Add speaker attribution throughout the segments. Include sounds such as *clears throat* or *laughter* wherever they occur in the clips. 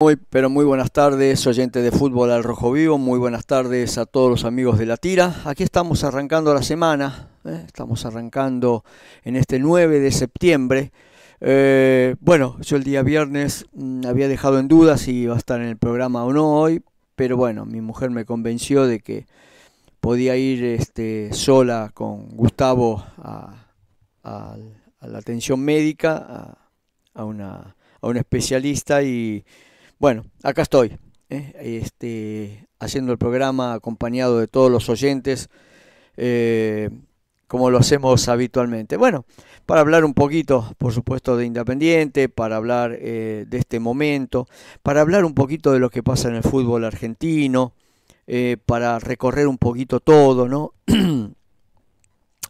Speaker 1: Muy, pero muy buenas tardes, oyentes de Fútbol al Rojo Vivo, muy buenas tardes a todos los amigos de la tira. Aquí estamos arrancando la semana, ¿eh? estamos arrancando en este 9 de septiembre. Eh, bueno, yo el día viernes mm, había dejado en duda si iba a estar en el programa o no hoy, pero bueno, mi mujer me convenció de que podía ir este, sola con Gustavo a, la atención médica, a, una, a un especialista y bueno, acá estoy, eh, este, haciendo el programa acompañado de todos los oyentes, eh, como lo hacemos habitualmente. Bueno, para hablar un poquito, por supuesto, de Independiente, para hablar eh, de este momento, para hablar un poquito de lo que pasa en el fútbol argentino, para recorrer un poquito todo, ¿no? *clears throat*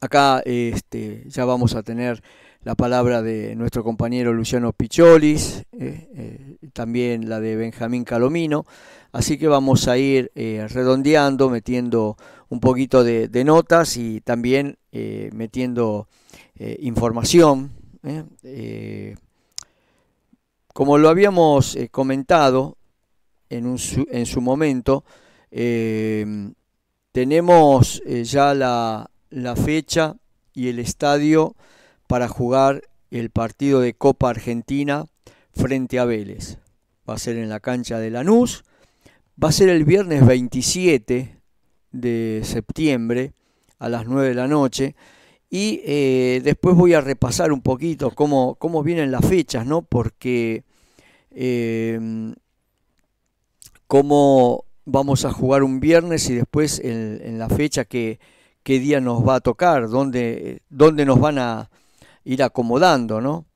Speaker 1: Acá este, ya vamos a tener la palabra de nuestro compañero Luciano Picholis, eh, eh, también la de Benjamín Calomino. Así que vamos a ir eh, redondeando, metiendo un poquito de, notas y también metiendo información. como lo habíamos comentado en, su, momento, tenemos ya la, la fecha y el estadio para jugar el partido de Copa Argentina frente a Vélez. Va a ser en la cancha de Lanús. Va a ser el viernes 27 de septiembre a las 9 de la noche. Y eh, después voy a repasar un poquito cómo, cómo vienen las fechas, ¿no? Porque eh, cómo vamos a jugar un viernes y después en, la fecha que, qué día nos va a tocar, dónde, dónde nos van a, ir acomodando, ¿no?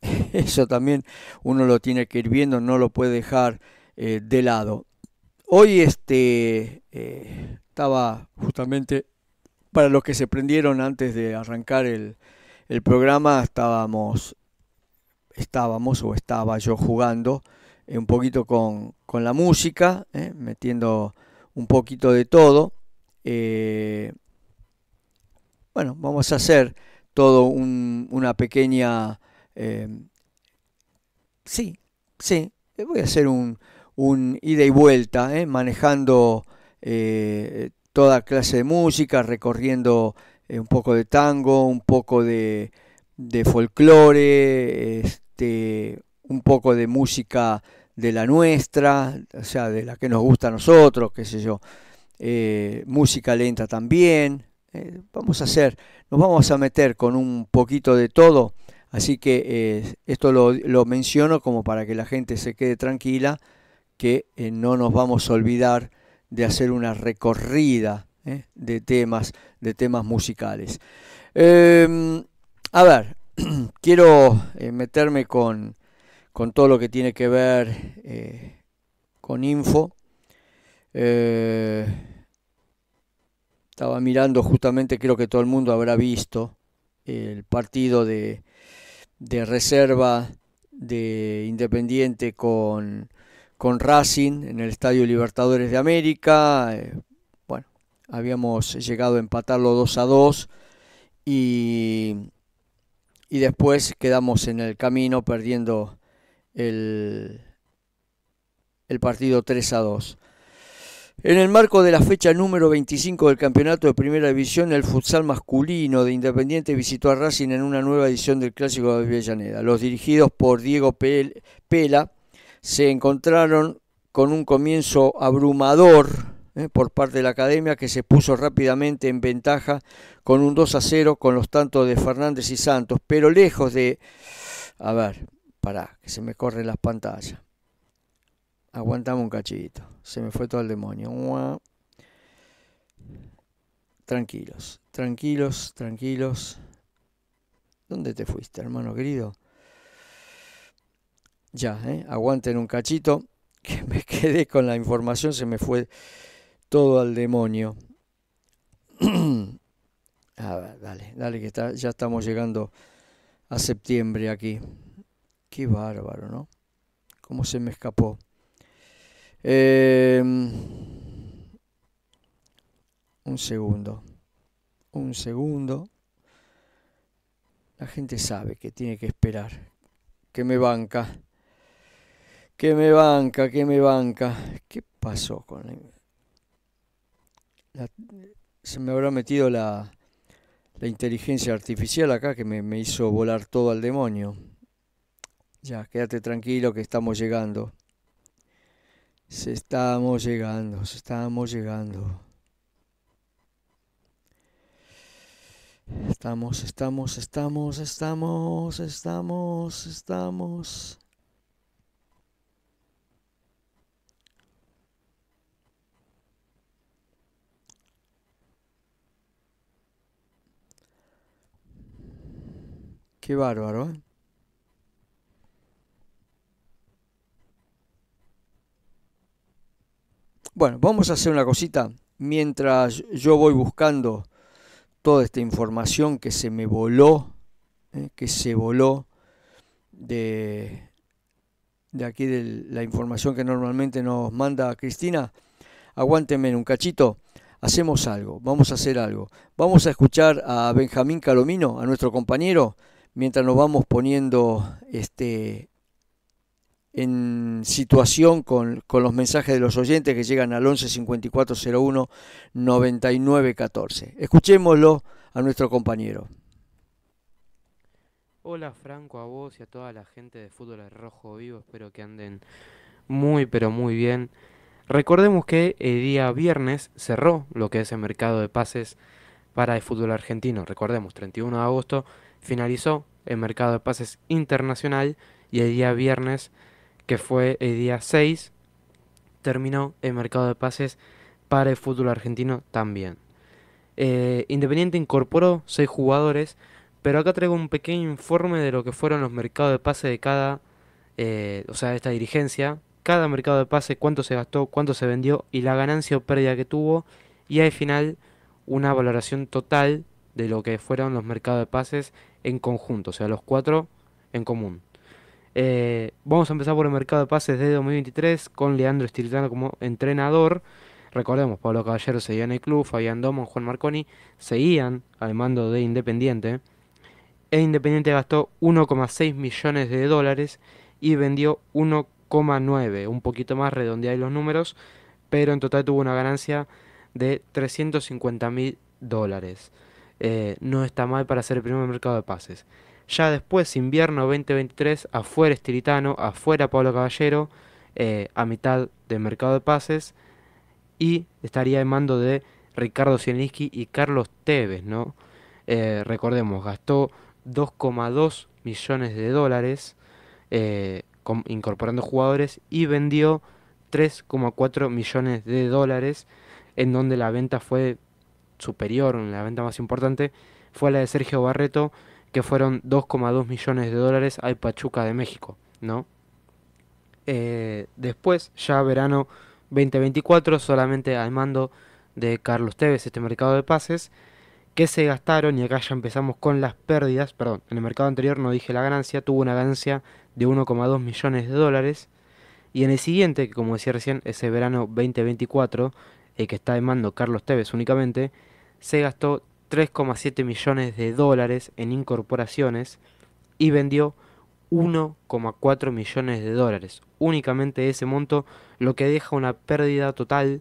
Speaker 1: *laughs* Eso también uno lo tiene que ir viendo, no lo puede dejar eh, de lado. Hoy este, eh, estaba justamente, para los que se prendieron antes de arrancar el, el programa, estábamos, estábamos o estaba yo jugando eh, un poquito con, con la música, metiendo un poquito de todo. bueno, vamos a hacer todo una pequeña... Eh, sí, sí, eh, voy a hacer un, ida y vuelta, eh, manejando toda clase de música, recorriendo un poco de tango, un poco de, folclore, este, un poco de música de la nuestra, o sea, de la que nos gusta a nosotros, qué sé yo, música lenta también, eh, vamos a hacer, nos vamos a meter con un poquito de todo, así que eh, esto lo, menciono como para que la gente se quede tranquila, que eh, no nos vamos a olvidar de hacer una recorrida de temas, de temas musicales. Em, a ver, *clears throat* quiero meterme con, con, todo lo que tiene que ver con info. Estaba mirando justamente, creo que todo el mundo habrá visto, el partido de, reserva de Independiente con, Racing en el Estadio Libertadores de América. Eh, bueno, habíamos llegado a empatarlo 2 a 2 y, y después quedamos en el camino perdiendo el, el partido 3 a 2. En el marco de la fecha número 25 del Campeonato de Primera División, el futsal masculino de Independiente visitó a Racing en una nueva edición del Clásico de Avellaneda. Los dirigidos por Diego Pela se encontraron con un comienzo abrumador eh, por parte de la academia que se puso rápidamente en ventaja con un 2 a 0 con los tantos de Fernández y Santos, pero lejos de... A ver, pará, que se me corren las pantallas. Aguantamos un cachito. Se me fue todo el demonio. Tranquilos, tranquilos, tranquilos. ¿Dónde te fuiste, hermano querido? Ya, ¿eh? aguanten un cachito, *laughs* que me quedé con la información, se me fue todo al demonio. *clears throat* A ver, dale, dale, que ya estamos llegando a septiembre aquí. Qué bárbaro, ¿no? ¿Cómo se me escapó? Em, un segundo. Un segundo. La gente sabe que tiene que esperar. Que me banca. Que me banca, que me banca. ¿Qué pasó con él? se me habrá metido la, la inteligencia artificial acá que me, me hizo volar todo al demonio. Ya, quédate tranquilo que estamos llegando. Se estamos llegando, si estamos llegando. Estamos, estamos, estamos, estamos, estamos, estamos. Qué bárbaro, ¿eh? Bueno, vamos a hacer una cosita. Mientras yo voy buscando toda esta información que se me voló, eh, que se voló de, de aquí de la información que normalmente nos manda Cristina, aguántenme un cachito. Hacemos algo, vamos a hacer algo. Vamos a escuchar a Benjamín Calomino, a nuestro compañero, mientras nos vamos poniendo este, en situación con, los mensajes de los oyentes que llegan al 11 54 01 Escuchémoslo a nuestro compañero.
Speaker 2: Hola Franco, a vos y a toda la gente de Fútbol de Rojo Vivo, espero que anden muy pero muy bien. Recordemos que el día viernes cerró lo que es el mercado de pases para el fútbol argentino. Recordemos, 31 de agosto finalizó el mercado de pases internacional y el día viernes que fue el día 6, terminó el mercado de pases para el fútbol argentino también. Eh, Independiente incorporó 6 jugadores, pero acá traigo un pequeño informe de lo que fueron los mercados de pases de cada, eh, o sea, de esta dirigencia, cada mercado de pases, cuánto se gastó, cuánto se vendió y la ganancia o pérdida que tuvo. Y al final una valoración total de lo que fueron los mercados de pases en conjunto, o sea, los cuatro en común. Eh, vamos a empezar por el mercado de pases de 2023 con Leandro Stilitano como entrenador. Recordemos, Pablo Caballero seguía en el club, Fabián Domon, Juan Marconi seguían al mando de Independiente. E Independiente gastó 1,6 millones de dólares y vendió 1,9, un poquito más redondeados los números, pero en total tuvo una ganancia de 350 mil dólares. Eh, no está mal para ser el primer mercado de pases. Ya después, invierno 2023, afuera Estilitano, afuera Pablo Caballero, eh, a mitad del mercado de pases. Y estaría en mando de Ricardo Zielinski y Carlos Tevez, ¿no? Eh, recordemos, gastó 2,2 millones de dólares eh, incorporando jugadores y vendió 3,4 millones de dólares, en donde la venta fue superior, la venta más importante, fue la de Sergio Barreto que fueron 2,2 millones de dólares al Pachuca de México, ¿no? Eh, después, ya verano 2024, solamente al mando de Carlos Tevez, este mercado de pases, que se gastaron, y acá ya empezamos con las pérdidas, perdón, en el mercado anterior no dije la ganancia, tuvo una ganancia de 1,2 millones de dólares, y en el siguiente, que como decía recién, ese verano 2024, el que está al mando Carlos Tevez únicamente, se gastó 3,7 millones de dólares en incorporaciones y vendió 1,4 millones de dólares. Únicamente ese monto, lo que deja una pérdida total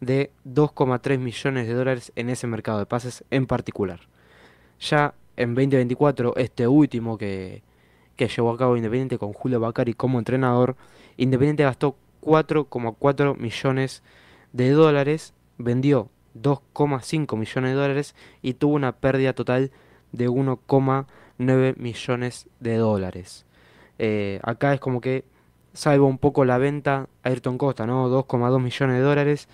Speaker 2: de 2,3 millones de dólares en ese mercado de pases en particular. Ya en 2024, este último que, llevó a cabo Independiente con Julio Bacari como entrenador, Independiente gastó 4,4 millones de dólares, vendió 2,5 millones de dólares y tuvo una pérdida total de 1,9 millones de dólares. Eh, acá es como que salvo un poco la venta a Ayrton Costa, ¿no? 2,2 millones de dólares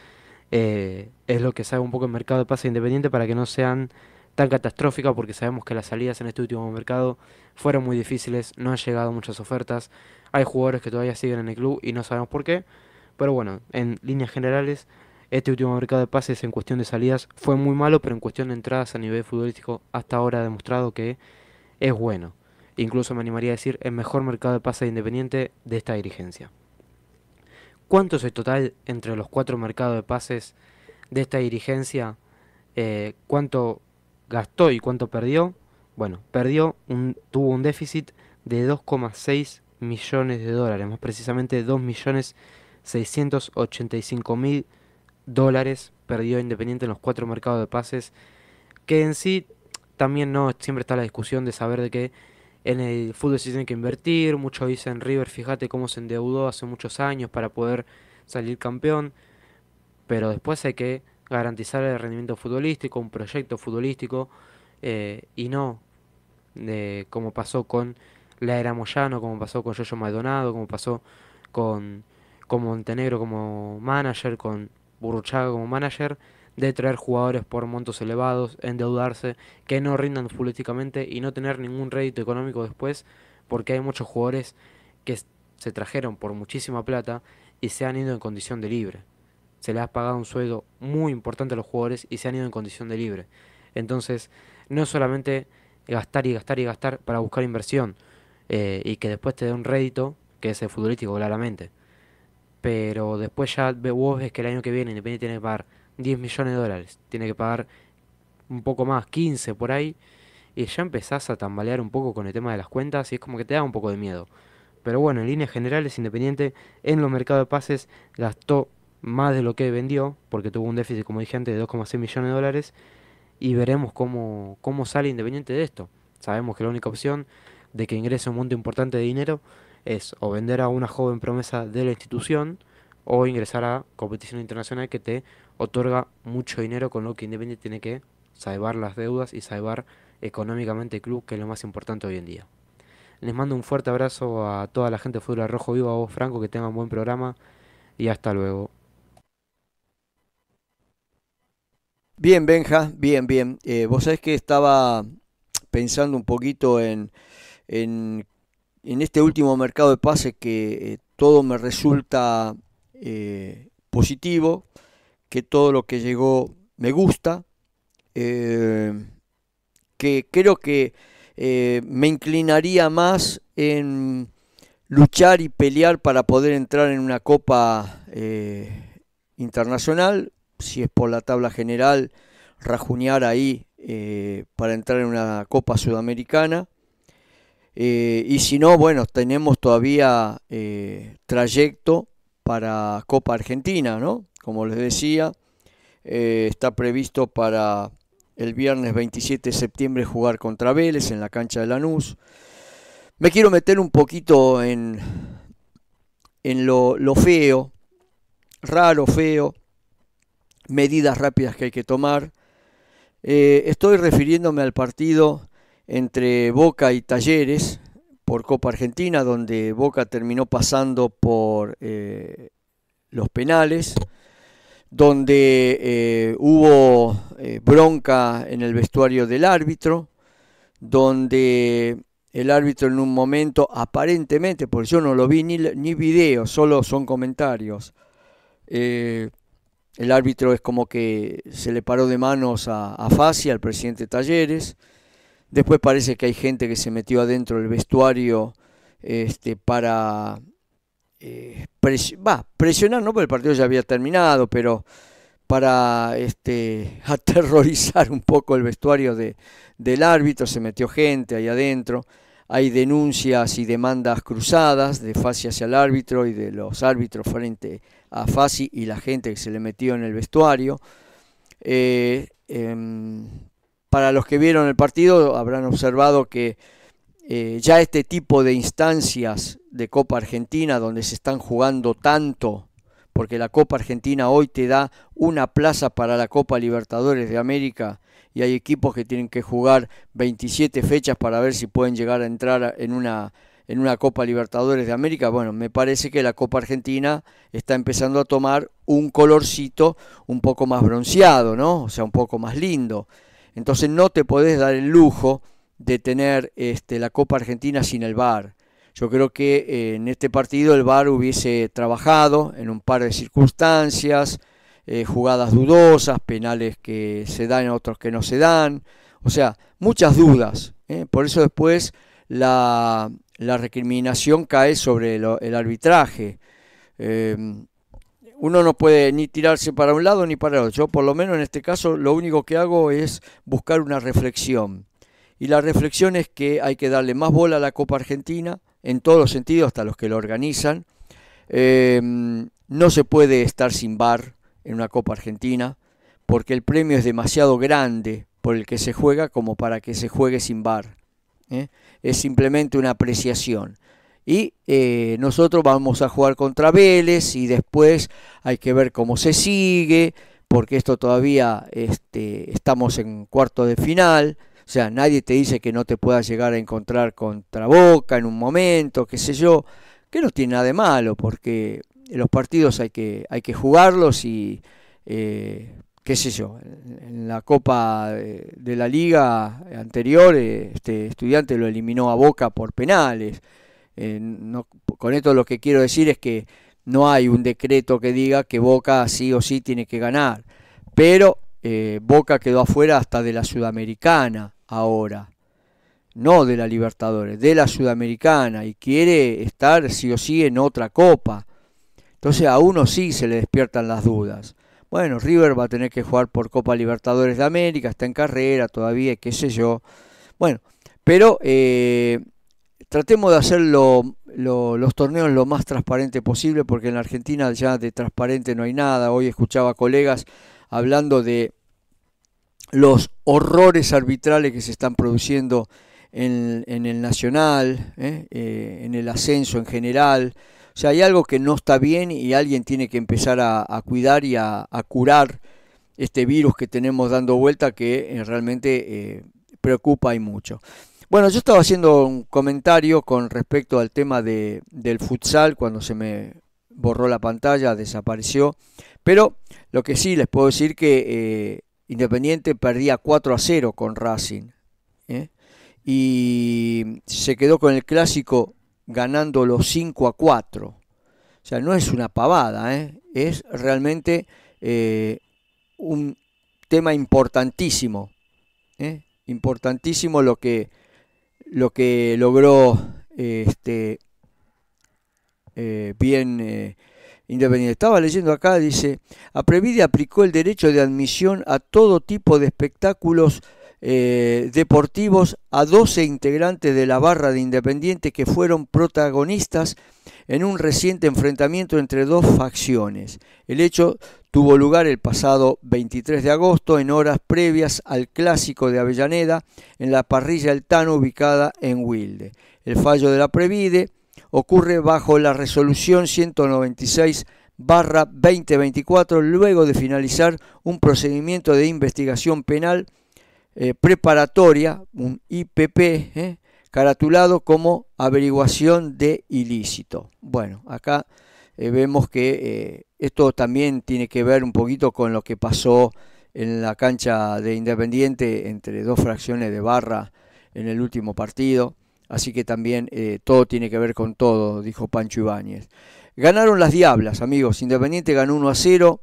Speaker 2: eh, es lo que salva un poco el mercado de pase independiente para que no sean tan catastróficas porque sabemos que las salidas en este último mercado fueron muy difíciles, no han llegado muchas ofertas, hay jugadores que todavía siguen en el club y no sabemos por qué, pero bueno, en líneas generales este último mercado de pases en cuestión de salidas fue muy malo, pero en cuestión de entradas a nivel futbolístico hasta ahora ha demostrado que es bueno. Incluso me animaría a decir el mejor mercado de pases independiente de esta dirigencia. ¿Cuánto es el total entre los cuatro mercados de pases de esta dirigencia? Eh, ¿Cuánto gastó y cuánto perdió? Bueno, perdió, un, tuvo un déficit de 2,6 millones de dólares, más precisamente 2.685.000 dólares perdió Independiente en los cuatro mercados de pases, que en sí también no, siempre está la discusión de saber de que en el fútbol se tiene que invertir, muchos dicen River, fíjate cómo se endeudó hace muchos años para poder salir campeón, pero después hay que garantizar el rendimiento futbolístico, un proyecto futbolístico, eh, y no de como pasó con la era Moyano, como pasó con Yoyo Maldonado, como pasó con, con Montenegro como manager, con Burruchaga como manager, de traer jugadores por montos elevados, endeudarse, que no rindan futbolísticamente y no tener ningún rédito económico después, porque hay muchos jugadores que se trajeron por muchísima plata y se han ido en condición de libre. Se les ha pagado un sueldo muy importante a los jugadores y se han ido en condición de libre. Entonces, no solamente gastar y gastar y gastar para buscar inversión eh, y que después te dé un rédito, que es el futbolístico claramente. Pero después ya vos ves que el año que viene Independiente tiene que pagar 10 millones de dólares, tiene que pagar un poco más, 15 por ahí, y ya empezás a tambalear un poco con el tema de las cuentas y es como que te da un poco de miedo. Pero bueno, en líneas generales, Independiente en los mercados de pases gastó más de lo que vendió, porque tuvo un déficit, como dije antes, de 2,6 millones de dólares, y veremos cómo, cómo sale Independiente de esto. Sabemos que la única opción de que ingrese un monto importante de dinero es o vender a una joven promesa de la institución o ingresar a competición internacional que te otorga mucho dinero, con lo que Independiente tiene que salvar las deudas y salvar económicamente el club, que es lo más importante hoy en día. Les mando un fuerte abrazo a toda la gente de Fútbol Rojo Vivo, a vos Franco, que tengan buen programa y hasta luego. Bien, Benja,
Speaker 1: bien, bien. Eh, vos sabés que estaba pensando un poquito en, en en este último mercado de pase que eh, todo me resulta eh, positivo, que todo lo que llegó me gusta, eh, que creo que me inclinaría más en luchar y pelear para poder entrar en una copa internacional, si es por la tabla general, rajunear ahí para entrar en una copa sudamericana eh, y si no, bueno, tenemos todavía eh, trayecto para Copa Argentina, ¿no? Como les decía, eh, está previsto para el viernes 27 de septiembre jugar contra Vélez en la cancha de Lanús. Me quiero meter un poquito en, en lo feo, raro, feo, medidas rápidas que hay que tomar. estoy refiriéndome al partido entre Boca y Talleres por Copa Argentina, donde Boca terminó pasando por eh, los penales, donde eh, hubo eh, bronca en el vestuario del árbitro, donde el árbitro en un momento, aparentemente, porque yo no lo vi ni, ni video, solo son comentarios, el árbitro es como que se le paró de manos a, a al presidente Talleres, Después parece que hay gente que se metió adentro del vestuario este, para eh, presionar, no porque el partido ya había terminado, pero para este, *laughs* aterrorizar un poco el vestuario del árbitro, se metió gente ahí adentro. Hay denuncias y demandas cruzadas de Fasi hacia el árbitro y de los árbitros frente a Fasi y la gente que se le metió en el vestuario. Eh, em, para los que vieron el partido habrán observado que eh, ya este tipo de instancias de Copa Argentina, donde se están jugando tanto, porque la Copa Argentina hoy te da una plaza para la Copa Libertadores de América y hay equipos que tienen que jugar 27 fechas para ver si pueden llegar a entrar en una en una Copa Libertadores de América, bueno, me parece que la Copa Argentina está empezando a tomar un colorcito un poco más bronceado, ¿no? O sea, un poco más lindo. Entonces no te podés dar el lujo de tener este, la Copa Argentina sin el VAR. Yo creo que eh, en este partido el VAR hubiese trabajado en un par de circunstancias, eh, jugadas dudosas, penales que se dan, otros que no se dan, o sea, muchas dudas. ¿eh? Por eso después la, recriminación cae sobre el arbitraje uno no puede ni tirarse para un lado ni para el otro. Yo por lo menos en este caso lo único que hago es buscar una reflexión. Y la reflexión es que hay que darle más bola a la Copa Argentina, en todos los sentidos, hasta los que lo organizan. Em, no se puede estar sin bar en una Copa Argentina, porque el premio es demasiado grande por el que se juega como para que se juegue sin bar. ¿eh? Es simplemente una apreciación. Y eh, nosotros vamos a jugar contra Vélez y después hay que ver cómo se sigue, porque esto todavía este, estamos en cuarto de final. O sea, nadie te dice que no te puedas llegar a encontrar contra Boca en un momento, qué sé yo, que no tiene nada de malo, porque los partidos hay que, hay que jugarlos y, eh, qué sé yo, en la Copa de la Liga anterior, este estudiante lo eliminó a Boca por penales. Eh, con esto lo que quiero decir es que no hay un decreto que diga que Boca sí o sí tiene que ganar, pero eh, Boca quedó afuera hasta de la Sudamericana ahora, no de la Libertadores, de la Sudamericana y quiere estar sí o sí en otra copa. Entonces a uno sí se le despiertan las dudas. Bueno, River va a tener que jugar por Copa Libertadores de América, está en carrera todavía, qué sé yo. Bueno, pero eh, Tratemos de hacer los torneos lo más transparente posible, porque en la Argentina ya de transparente no hay nada. Hoy escuchaba colegas hablando de los horrores arbitrales que se están produciendo en, el Nacional, ¿eh? Eh, en el ascenso en general. O sea, hay algo que no está bien y alguien tiene que empezar a, cuidar y a, curar este virus que tenemos dando vuelta que eh, realmente preocupa y mucho. Bueno, yo estaba haciendo un comentario con respecto al tema del futsal cuando se me borró la pantalla, desapareció. Pero lo que sí les puedo decir que eh, Independiente perdía 4 a 0 con Racing. ¿eh? Y se quedó con el clásico ganando los 5 a 4. O sea, no es una pavada, ¿eh? es realmente un tema importantísimo. Importantísimo lo que lo que logró este, eh, bien eh, independiente. Estaba leyendo acá, dice, Aprevide aplicó el derecho de admisión a todo tipo de espectáculos eh, deportivos a 12 integrantes de la barra de Independiente que fueron protagonistas en un reciente enfrentamiento entre dos facciones. El hecho tuvo lugar el pasado 23 de agosto en horas previas al clásico de Avellaneda en la parrilla Altano, ubicada en Wilde. El fallo de la Previde ocurre bajo la resolución 196 barra 2024 luego de finalizar un procedimiento de investigación penal eh, preparatoria, un IPP, eh, caratulado como averiguación de ilícito. Bueno, acá eh, vemos que esto también tiene que ver un poquito con lo que pasó en la cancha de Independiente entre dos fracciones de barra en el último partido. Así que también todo tiene que ver con todo, dijo Pancho Ibáñez. Ganaron las Diablas, amigos. Independiente ganó 1 a 0.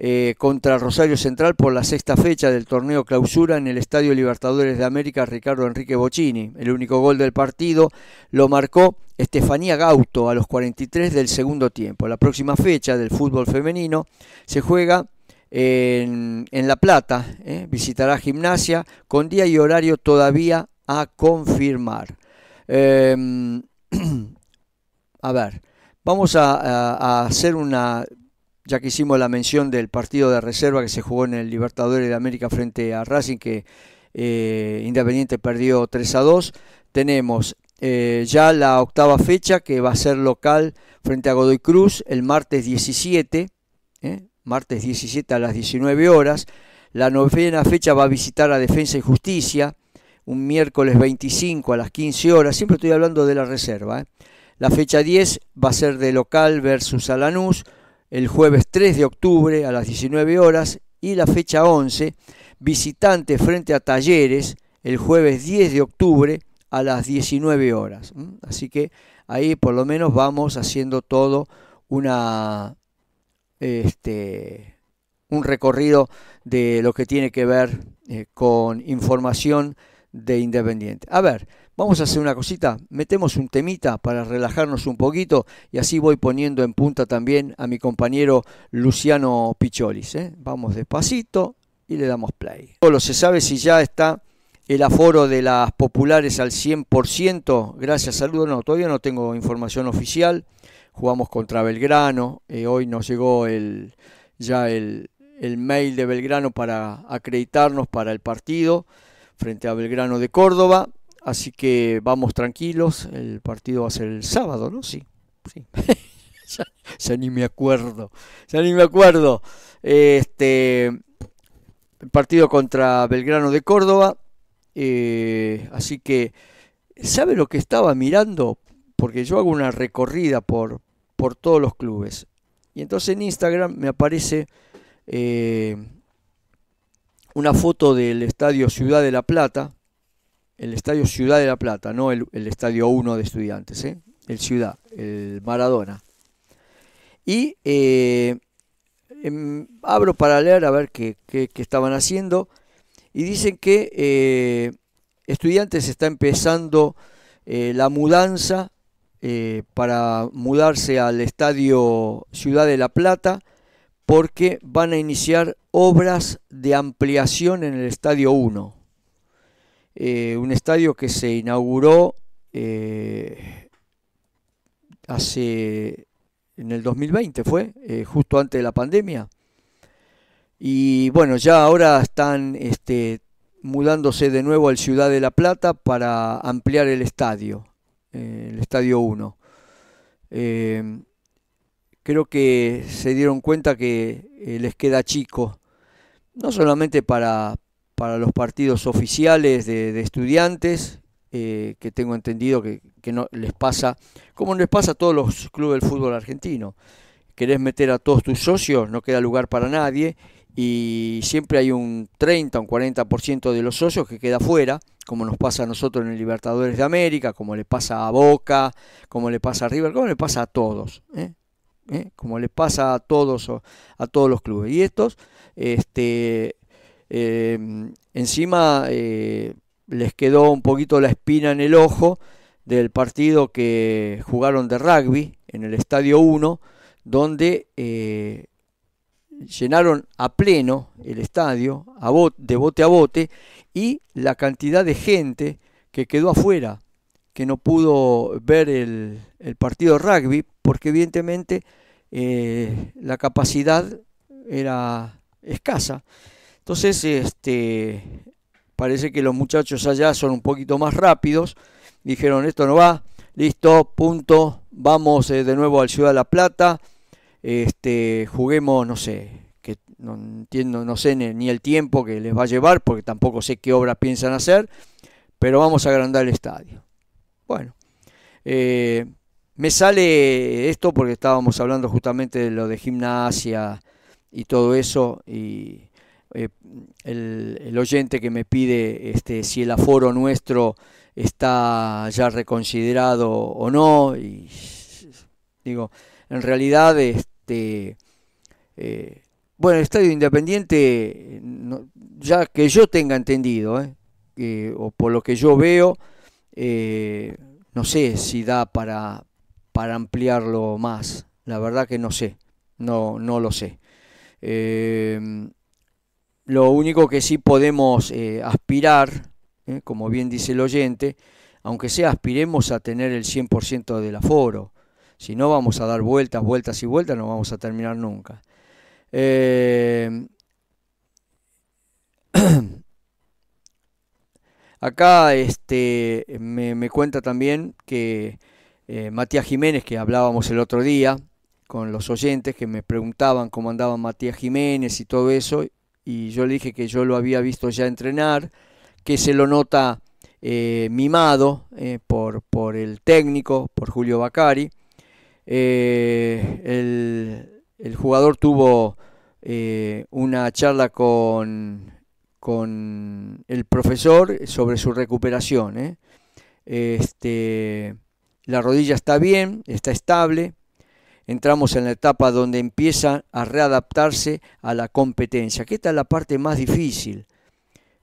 Speaker 1: Eh, contra Rosario Central por la sexta fecha del torneo clausura en el Estadio Libertadores de América Ricardo Enrique Bocini. El único gol del partido lo marcó Estefanía Gauto a los 43 del segundo tiempo. La próxima fecha del fútbol femenino se juega en, La Plata. ¿eh? visitará gimnasia con día y horario todavía a confirmar. Em, *clears throat* a ver, vamos a hacer una ya que hicimos la mención del partido de reserva que se jugó en el Libertadores de América frente a Racing, que eh, Independiente perdió 3 a 2, tenemos eh, ya la octava fecha que va a ser local frente a Godoy Cruz el martes 17, ¿eh? martes 17 a las 19 horas. La novena fecha va a visitar a Defensa y Justicia un miércoles 25 a las 15 horas. Siempre estoy hablando de la reserva. La fecha 10 va a ser de local versus Alanús el jueves 3 de octubre a las 19 horas y la fecha 11, visitante frente a Talleres el jueves 10 de octubre a las 19 horas. Así que ahí por lo menos vamos haciendo todo una este, un recorrido de lo que tiene que ver eh, con información de Independiente. A ver, Vamos a hacer una cosita, metemos un temita para relajarnos un poquito y así voy poniendo en punta también a mi compañero Luciano Picholis. ¿eh? Vamos despacito y le damos play. Solo se sabe si ya está el aforo de las populares al 100%. Gracias, saludos. No, todavía no tengo información oficial. Jugamos contra Belgrano. Eh, hoy nos llegó el, ya el mail de Belgrano para acreditarnos para el partido frente a Belgrano de Córdoba Así que vamos tranquilos, el partido va a ser el sábado, ¿no? Sí, sí. *laughs* ya, ni me acuerdo, ya ni me acuerdo. Este, el partido contra Belgrano de Córdoba, eh, así que, ¿sabe lo que estaba mirando? Porque yo hago una recorrida por, por todos los clubes. Y entonces en Instagram me aparece eh, una foto del Estadio Ciudad de La Plata, el Estadio Ciudad de La Plata, no el, Estadio 1 de Estudiantes, ¿eh? el Ciudad, el Maradona. Y eh, em, abro para leer a ver qué, estaban haciendo. Y dicen que eh, Estudiantes está empezando la mudanza para mudarse al Estadio Ciudad de La Plata porque van a iniciar obras de ampliación en el Estadio 1 eh, un estadio que se inauguró eh, hace en el 2020 fue, eh, justo antes de la pandemia. Y bueno, ya ahora están este, mudándose de nuevo al Ciudad de La Plata para ampliar el estadio, el Estadio 1. creo que se dieron cuenta que les queda chico, no solamente para, para los partidos oficiales de, estudiantes, eh, que tengo entendido que, no les pasa, como les pasa a todos los clubes del fútbol argentino. Querés meter a todos tus socios, no queda lugar para nadie, y siempre hay un 30 o un 40% de los socios que queda fuera, como nos pasa a nosotros en el Libertadores de América, como le pasa a Boca, como le pasa a River, como le pasa a todos. ¿eh? ¿Eh? como le pasa a todos a todos los clubes y estos este Em, encima eh, les quedó un poquito la espina en el ojo del partido que jugaron de rugby en el Estadio 1, donde eh, llenaron a pleno el estadio, a de bote a bote, y la cantidad de gente que quedó afuera, que no pudo ver el, el partido de rugby, porque evidentemente eh, la capacidad era escasa. Entonces, este, parece que los muchachos allá son un poquito más rápidos. Dijeron, esto no va, listo, punto, vamos eh, de nuevo al Ciudad de la Plata. Este, juguemos, no sé, que no entiendo, no sé ni el tiempo que les va a llevar, porque tampoco sé qué obras piensan hacer, pero vamos a agrandar el estadio. Bueno, eh, me sale esto porque estábamos hablando justamente de lo de gimnasia y todo eso, y eh, el, oyente que me pide este, si el aforo nuestro está ya reconsiderado o no. Y digo, en realidad, este, eh, bueno, el Estadio Independiente, ya que yo tenga entendido, eh, o por lo que yo veo, no sé si da para, para ampliarlo más. La verdad que no sé, no, no lo sé. Lo único que sí podemos eh, aspirar, eh, como bien dice el oyente, aunque sea aspiremos a tener el 100% del aforo, si no vamos a dar vueltas, vueltas y vueltas, no vamos a terminar nunca. Eh, *clears throat* acá este, me, cuenta también que Matías Jiménez, que hablábamos el otro día con los oyentes que me preguntaban cómo andaba Matías Jiménez y todo eso, y yo le dije que yo lo había visto ya entrenar, que se lo nota eh, mimado eh, por, el técnico, por Julio Bacari. Eh, el, jugador tuvo una charla con, el profesor sobre su recuperación. Este, la rodilla está bien, está estable, entramos en la etapa donde empieza a readaptarse a la competencia, que esta es la parte más difícil.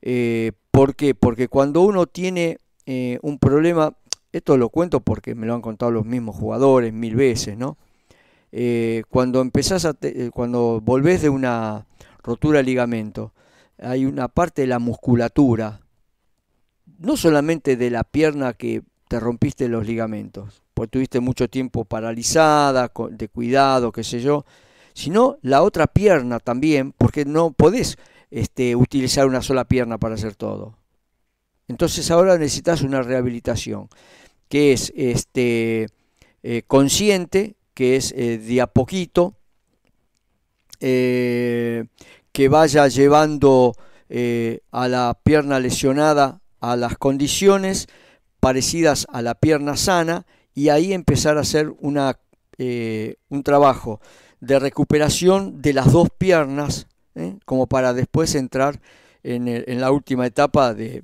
Speaker 1: Eh, ¿Por qué? Porque cuando uno tiene eh, un problema, esto lo cuento porque me lo han contado los mismos jugadores mil veces, ¿no? Eh, cuando empezás cuando volvés de una rotura de ligamento, hay una parte de la musculatura, no solamente de la pierna que te rompiste los ligamentos, porque tuviste mucho tiempo paralizada, de cuidado, qué sé yo, sino la otra pierna también, porque no podés este, utilizar una sola pierna para hacer todo. Entonces ahora necesitas una rehabilitación que es este, eh, consciente, que es eh, de a poquito, eh, que vaya llevando a la pierna lesionada a las condiciones parecidas a la pierna sana y ahí empezar a hacer una, eh, un trabajo de recuperación de las dos piernas, ¿eh? como para después entrar en, en la última etapa de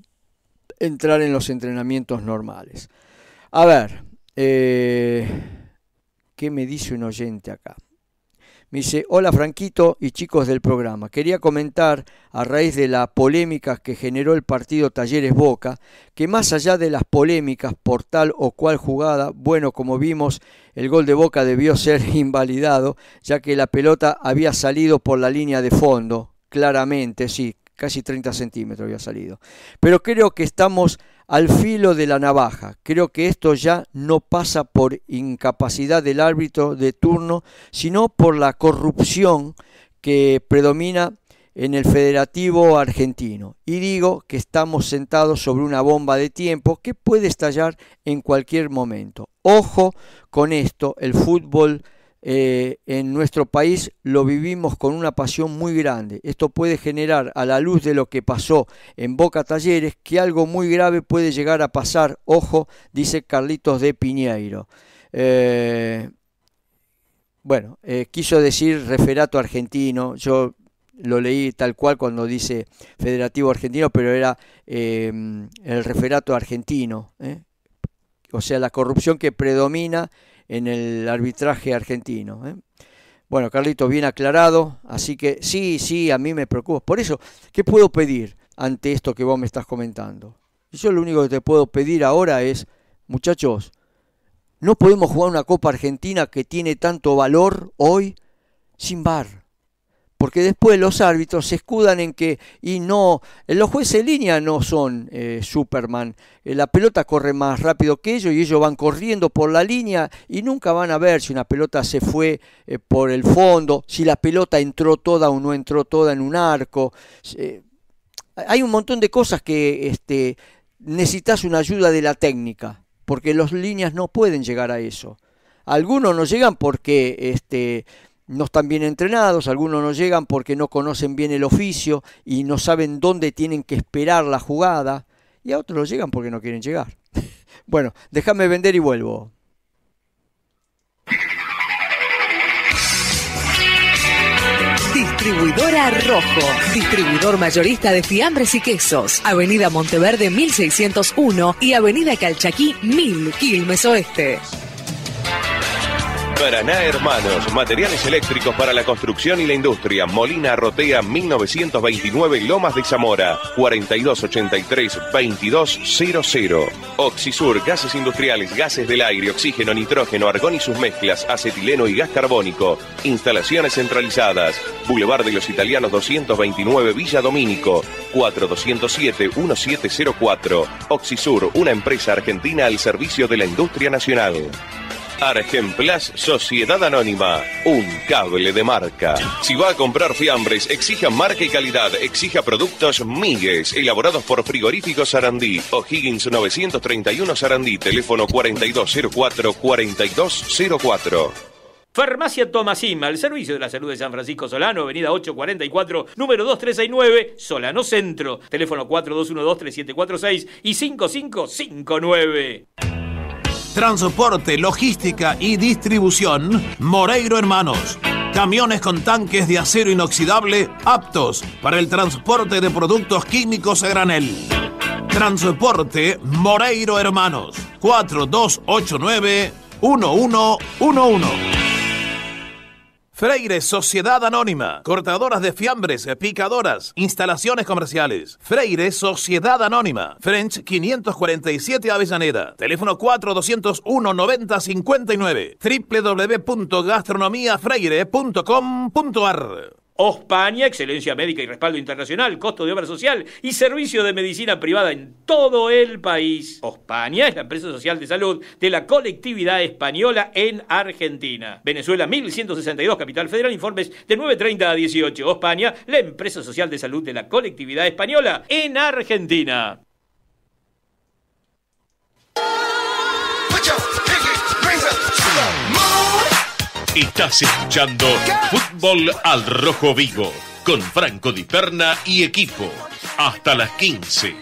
Speaker 1: entrar en los entrenamientos normales. A ver, eh, ¿qué me dice un oyente acá? Me dice, hola Franquito y chicos del programa. Quería comentar, a raíz de las polémicas que generó el partido Talleres Boca, que más allá de las polémicas por tal o cual jugada, bueno, como vimos, el gol de Boca debió ser *laughs* invalidado, ya que la pelota había salido por la línea de fondo, claramente, sí, casi 30 centímetros había salido. Pero creo que estamos al filo de la navaja. Creo que esto ya no pasa por incapacidad del árbitro de turno, sino por la corrupción que predomina en el federativo argentino. Y digo que estamos sentados sobre una bomba de tiempo que puede estallar en cualquier momento. Ojo con esto, el fútbol eh, en nuestro país lo vivimos con una pasión muy grande. Esto puede generar, a la luz de lo que pasó en Boca Talleres, que algo muy grave puede llegar a pasar. Ojo, dice Carlitos de Piñeiro. Eh, bueno, eh, quiso decir referato argentino. Yo lo leí tal cual cuando dice Federativo Argentino, pero era el referato argentino. O sea, la corrupción que predomina en el arbitraje argentino. ¿eh? Bueno, Carlito, bien aclarado, así que sí, sí, a mí me preocupa. Por eso, ¿qué puedo pedir ante esto que vos me estás comentando? Yo lo único que te puedo pedir ahora es, muchachos, no podemos jugar una Copa Argentina que tiene tanto valor hoy sin bar porque después los árbitros se escudan en que, y no, eh, los jueces de línea no son eh, Superman, eh, la pelota corre más rápido que ellos y ellos van corriendo por la línea y nunca van a ver si una pelota se fue por el fondo, si la pelota entró toda o no entró toda en un arco. hay un montón de cosas que este, necesitas una ayuda de la técnica, porque las líneas no pueden llegar a eso. Algunos no llegan porque este, no están bien entrenados, algunos no llegan porque no conocen bien el oficio y no saben dónde tienen que esperar la jugada, y a otros no llegan porque no quieren llegar. *laughs* bueno, déjame vender y vuelvo.
Speaker 3: Distribuidora Rojo, distribuidor mayorista de fiambres y quesos, Avenida Monteverde 1601 y Avenida Calchaquí 1000, Quilmes Oeste. Paraná Hermanos, materiales eléctricos para la construcción y la industria. Molina Rotea 1929 Lomas de Zamora, 4283-2200. Oxisur, gases industriales, gases del aire, oxígeno, nitrógeno, argón y sus mezclas, acetileno y gas carbónico. Instalaciones centralizadas. Boulevard de los Italianos 229 Villa Domínico, 4207-1704. Oxisur, una empresa argentina al servicio de la industria nacional. Argenplas Sociedad Anónima, un cable de marca. Si va a comprar fiambres, exija marca y calidad, exija productos Migues, elaborados por Frigoríficos Sarandí, O'Higgins 931 Sarandí, teléfono 4204-4204.
Speaker 4: Farmacia Tomasima, el servicio de la salud de San Francisco Solano, avenida 844, número 2369, Solano Centro, teléfono 4212-3746 y 5559
Speaker 5: transporte, logística y distribución, Moreiro Hermanos. Camiones con tanques de acero inoxidable aptos para el transporte de productos químicos a granel. Transporte Moreiro Hermanos 4289 1111. Freire Sociedad Anónima, cortadoras de fiambres, picadoras, instalaciones comerciales. Freire Sociedad Anónima, French 547 Avellaneda, teléfono 4201-9059, www.gastronomiafreire.com.ar.
Speaker 4: Ospania, excelencia médica y respaldo internacional, costo de obra social y servicio de medicina privada en todo el país. Ospania es la empresa social de salud de la colectividad española en Argentina. Venezuela 1162, Capital Federal, informes de 9.30 a 18. Ospania, la empresa social de salud de la colectividad española en
Speaker 5: Argentina. Estás escuchando Fútbol al Rojo Vigo con Franco Di Perna y equipo. Hasta las 15.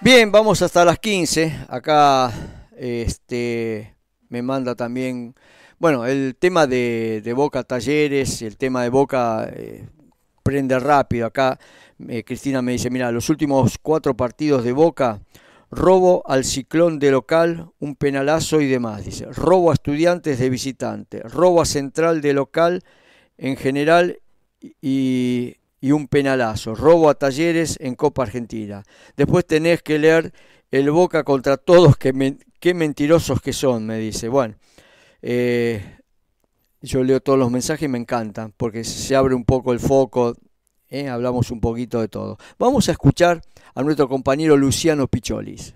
Speaker 1: Bien, vamos hasta las 15. Acá este, me manda también, bueno, el tema de, Boca Talleres, el tema de Boca eh, prende rápido. Acá eh, Cristina me dice, mira, los últimos cuatro partidos de Boca robo al ciclón de local, un penalazo y demás, dice, robo a estudiantes de visitante, robo a central de local en general y, un penalazo, robo a talleres en Copa Argentina. Después tenés que leer el Boca contra todos, que qué mentirosos que son, me dice. Bueno, eh, yo leo todos los mensajes y me encantan, porque se abre un poco el foco ¿eh? hablamos un poquito de todo. Vamos a escuchar a nuestro compañero Luciano Picholis.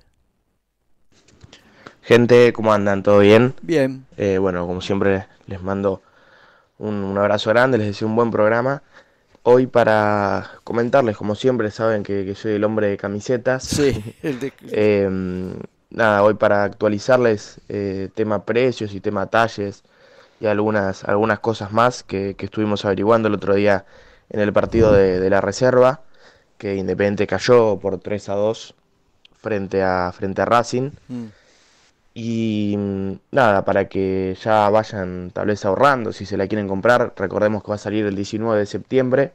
Speaker 6: Gente, ¿cómo andan? ¿Todo bien? Bien. Eh, bueno, como siempre les mando un, abrazo grande, les deseo un buen programa. Hoy para comentarles, como siempre, saben que, soy el hombre de camisetas. Sí, el *laughs* de... Eh, nada, hoy para actualizarles tema precios y tema talles y algunas, algunas cosas más que, que estuvimos averiguando el otro día en el partido de, la reserva, que Independiente cayó por 3 a 2 frente a, frente a Racing. Mm. Y mm, nada, para que ya vayan tal vez ahorrando, si se la quieren comprar, recordemos que va a salir el 19 de septiembre.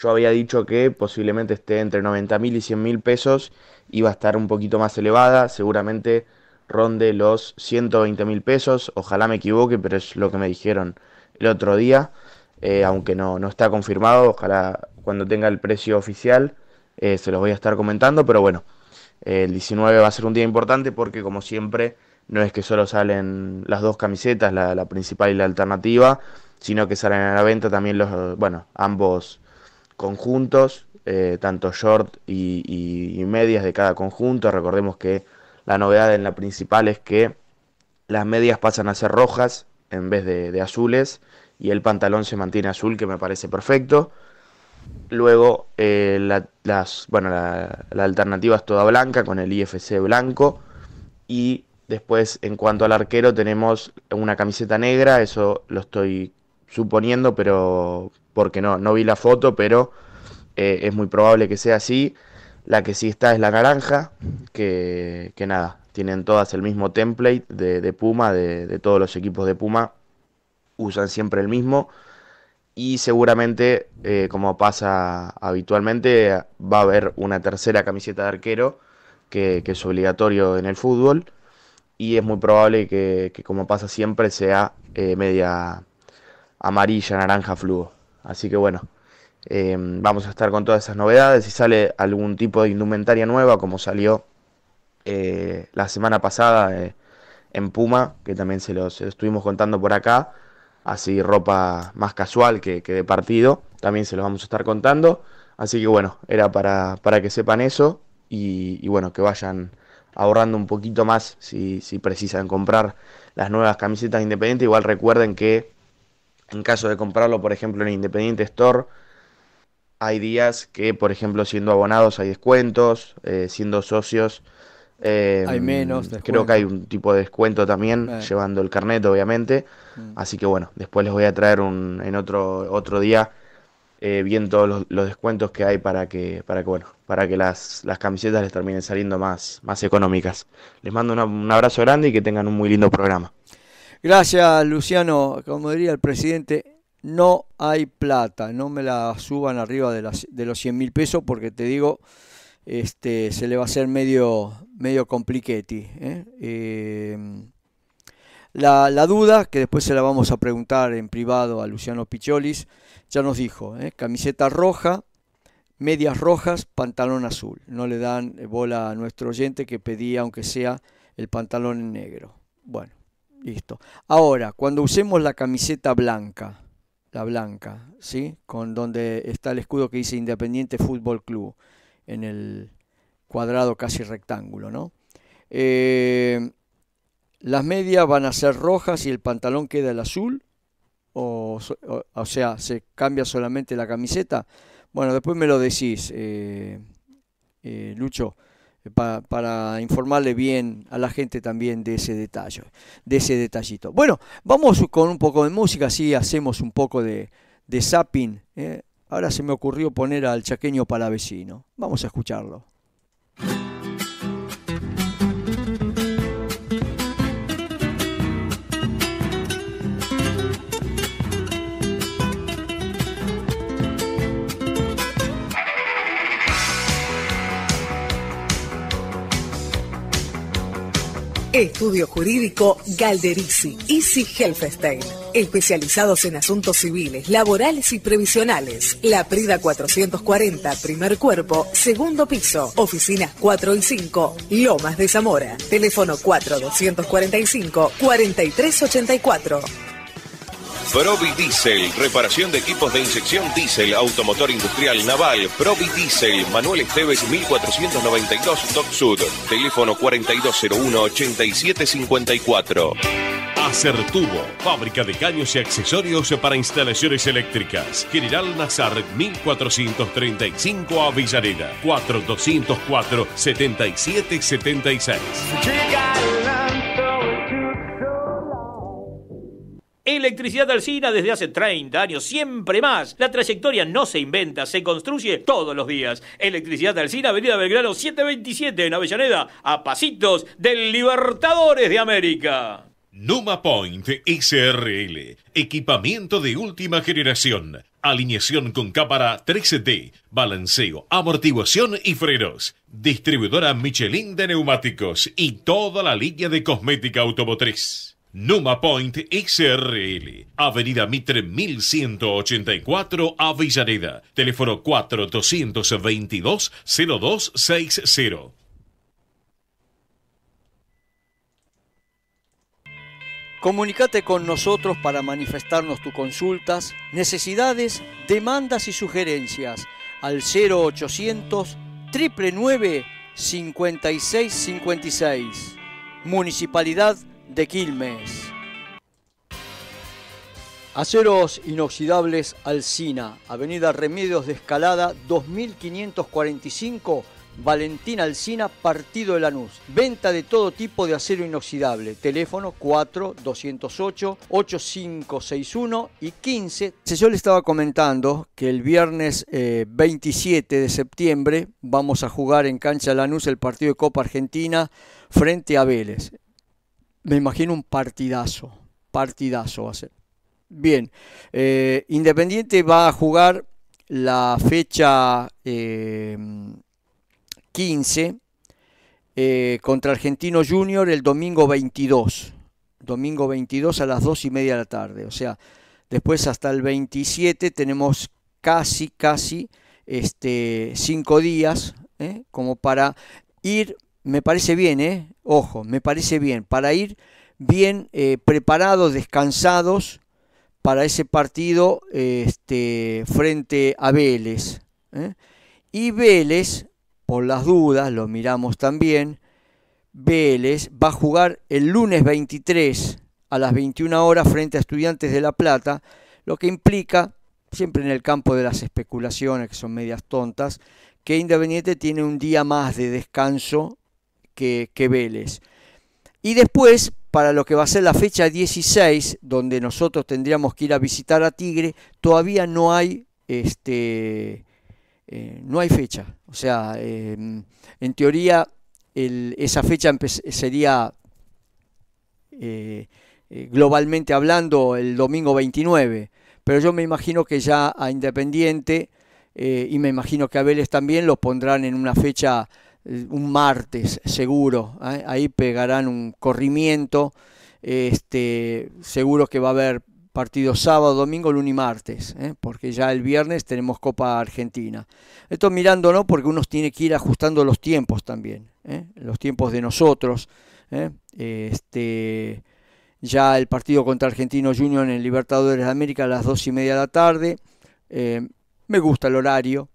Speaker 6: Yo había dicho que posiblemente esté entre 90 mil y 100 mil pesos, iba a estar un poquito más elevada, seguramente ronde los 120 mil pesos, ojalá me equivoque, pero es lo que me dijeron el otro día. Eh, aunque no, está confirmado, ojalá cuando tenga el precio oficial eh, se los voy a estar comentando, pero bueno, el 19 va a ser un día importante porque como siempre no es que solo salen las dos camisetas, la, principal y la alternativa, sino que salen a la venta también los, bueno, ambos conjuntos, eh, tanto short y, medias de cada conjunto. Recordemos que la novedad en la principal es que las medias pasan a ser rojas en vez de azules y el pantalón se mantiene azul, que me parece perfecto. Luego, eh, la, las, bueno, la, alternativa es toda blanca, con el IFC blanco. Y después, en cuanto al arquero, tenemos una camiseta negra, eso lo estoy suponiendo, pero porque no, no vi la foto, pero eh, es muy probable que sea así. La que sí está es la naranja, que, nada, tienen todas el mismo template de, Puma, de todos los equipos de Puma, usan siempre el mismo y seguramente, eh, como pasa habitualmente, va a haber una tercera camiseta de arquero que, es obligatorio en el fútbol y es muy probable que, como pasa siempre, sea eh, media amarilla, naranja, flujo. Así que bueno, em, vamos a estar con todas esas novedades. Si sale algún tipo de indumentaria nueva, como salió eh, la semana pasada en Puma, que también se los estuvimos contando por acá, así ropa más casual que, de partido. También se los vamos a estar contando. Así que bueno, era para, que sepan eso y, bueno, que vayan ahorrando un poquito más si, precisan comprar las nuevas camisetas Independiente. Igual recuerden que en caso de comprarlo, por ejemplo, en Independiente Store, hay días que, por ejemplo, siendo abonados hay descuentos, eh, siendo socios Em, hay menos. Creo que hay un tipo de descuento también, eh. llevando el carnet, obviamente. Mm. Así que bueno, después les voy a traer un, en otro, otro día eh, bien todos los, descuentos que hay para que, para bueno, para que las, camisetas les terminen saliendo más, más económicas. Les mando un abrazo grande y que tengan un muy lindo programa.
Speaker 1: Gracias, Luciano. Como diría el presidente, no hay plata. No me la suban arriba de, los 100 mil pesos porque te digo, este, se le va a hacer medio, medio compliquetti. ¿eh? Em, la, duda, que después se la vamos a preguntar en privado a Luciano Picholis, ya nos dijo, ¿eh? camiseta roja, medias rojas, pantalón azul. No le dan eh, bola a nuestro oyente que pedía, aunque sea, el pantalón negro. Bueno, listo. Ahora, cuando usemos la camiseta blanca, la blanca, ¿sí? Con donde está el escudo que dice Independiente Fútbol Club en el cuadrado casi rectángulo, ¿no? Eh, las medias van a ser rojas y el pantalón queda el azul, o, sea, se cambia solamente la camiseta. Bueno, después me lo decís, eh, eh, Lucho, para informarle bien a la gente también de ese detalle, de ese detallito. Bueno, vamos con un poco de música, así hacemos un poco de, de zapping. Ahora se me ocurrió poner al chaqueño para vecino. Vamos a escucharlo. thank you
Speaker 3: Estudio Jurídico Galderisi Easy Helfestein. Especializados en asuntos civiles, laborales y previsionales. La Prida 440, primer cuerpo, segundo piso, oficinas 4 y 5, Lomas de Zamora. Teléfono 4245 4384. Provi Diesel, reparación de equipos de inyección diésel, automotor industrial naval, Provi Diesel, Manuel Esteves 1492 Top Sud, teléfono 4201-8754.
Speaker 5: Acertubo, fábrica de caños y accesorios para instalaciones eléctricas. General Nazar 1435 setenta 4204-7776.
Speaker 4: Electricidad Alcina desde hace 30 años, siempre más. La trayectoria no se inventa, se construye todos los días. Electricidad Alcina, Avenida Belgrano 727 en Avellaneda, a pasitos del Libertadores de América.
Speaker 5: Numa Point SRL. Equipamiento de última generación. Alineación con cámara 3D, balanceo, amortiguación y frenos. Distribuidora Michelin de neumáticos y toda la línea de cosmética automotriz. Numa Point XRL, Avenida Mitre 1184, Avellaneda, teléfono 4222-0260.
Speaker 1: Comunicate con nosotros para manifestarnos tus consultas, necesidades, demandas y sugerencias al 0800 999 5656. Municipalidad Quilmes. Aceros inoxidables Alcina, Avenida Remedios de Escalada 2545, Valentín Alcina, Partido de Lanús. Venta de todo tipo de acero inoxidable. Teléfono 4-208-8561 y 15. Yo le estaba comentando que el viernes 27 eh, de septiembre vamos a jugar en Cancha Lanús el partido de Copa Argentina frente a Vélez me imagino un partidazo, partidazo va a ser. Bien, eh, Independiente va a jugar la fecha 15 eh, eh, contra Argentino Junior el domingo 22. Domingo 22 a las 2 y media de la tarde. O sea, después hasta el 27 tenemos casi, casi este, cinco días como para ir me parece bien, ¿eh? Ojo, me parece bien, para ir bien eh, preparados, descansados para ese partido este, frente a Vélez. ¿eh? Y Vélez, por las dudas, lo miramos también, Vélez va a jugar el lunes 23 a las 21 horas frente a Estudiantes de La Plata, lo que implica, siempre en el campo de las especulaciones, que son medias tontas, que Independiente tiene un día más de descanso que, Vélez. Y después, para lo que va a ser la fecha 16, donde nosotros tendríamos que ir a visitar a Tigre, todavía no hay este, eh, no hay fecha. O sea, em, en teoría esa fecha sería eh, eh, globalmente hablando el domingo 29, pero yo me imagino que ya a Independiente y me imagino que a Vélez también lo pondrán en una fecha eh, un martes seguro, ¿eh? ahí pegarán un corrimiento, este, seguro que va a haber partido sábado, domingo, lunes y martes, ¿eh? porque ya el viernes tenemos Copa Argentina. Esto mirándonos porque uno tiene que ir ajustando los tiempos también, los tiempos de nosotros. Este, ya el partido contra Argentino Junior en Libertadores de América a las dos y media de la tarde. me gusta el horario,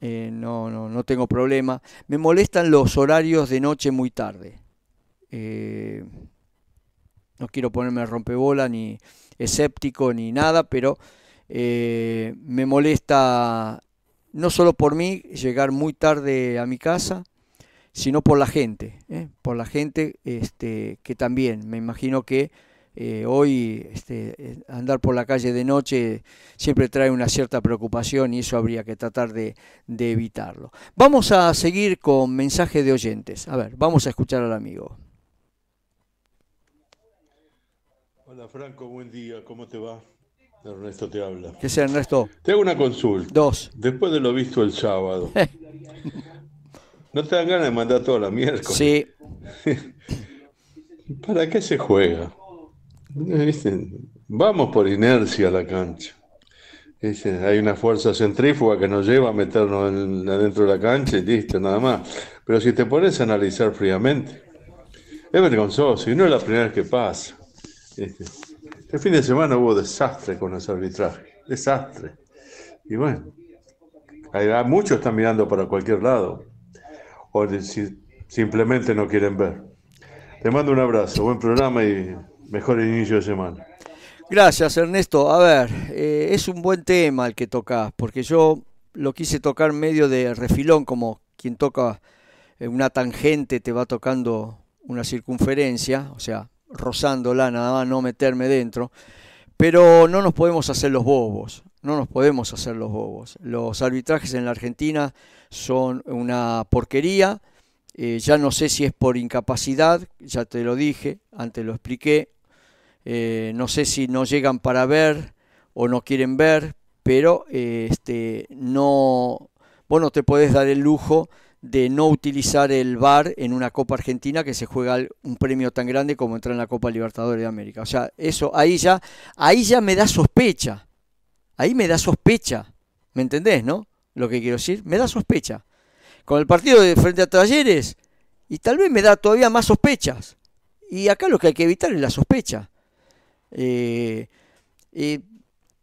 Speaker 1: eh, no, no, no tengo problema. Me molestan los horarios de noche muy tarde. Eh, no quiero ponerme rompebola ni escéptico ni nada, pero eh, me molesta no solo por mí llegar muy tarde a mi casa, sino por la gente, por la gente este, que también me imagino que eh, hoy este, eh, andar por la calle de noche siempre trae una cierta preocupación y eso habría que tratar de, evitarlo. Vamos a seguir con mensaje de oyentes. A ver, vamos a escuchar al amigo.
Speaker 7: Hola Franco, buen día, ¿cómo te va? Ernesto te habla. ¿Qué es Ernesto? Te hago una consulta. Dos. Después de lo visto el sábado. *laughs* ¿No te dan ganas de mandar toda la miércoles? Sí. *laughs* ¿Para qué se juega? Eh, Vamos por inercia a la cancha. Hay una fuerza centrífuga que nos lleva a meternos adentro de la cancha y listo, nada más. Pero si te pones a analizar fríamente, es vergonzoso y no es la primera vez que pasa. este El este fin de semana hubo desastre con los arbitrajes, desastre. Y bueno, muchos están mirando para cualquier lado, o simplemente no quieren ver. Te mando un abrazo, buen programa y mejor inicio de semana.
Speaker 1: Gracias, Ernesto. A ver, eh, es un buen tema el que tocas, porque yo lo quise tocar medio de refilón, como quien toca eh, una tangente te va tocando una circunferencia, o sea, rozándola, nada más no meterme dentro. Pero no nos podemos hacer los bobos, no nos podemos hacer los bobos. Los arbitrajes en la Argentina son una porquería. Eh, ya no sé si es por incapacidad, ya te lo dije, antes lo expliqué, eh, no sé si no llegan para ver o no quieren ver, pero eh, este, no, bueno, no te podés dar el lujo de no utilizar el bar en una Copa Argentina que se juega un premio tan grande como entrar en la Copa Libertadores de América. O sea, eso ahí ya, ahí ya me da sospecha. Ahí me da sospecha. ¿Me entendés, no? Lo que quiero decir, me da sospecha. Con el partido de frente a Talleres, y tal vez me da todavía más sospechas. Y acá lo que hay que evitar es la sospecha. Eh,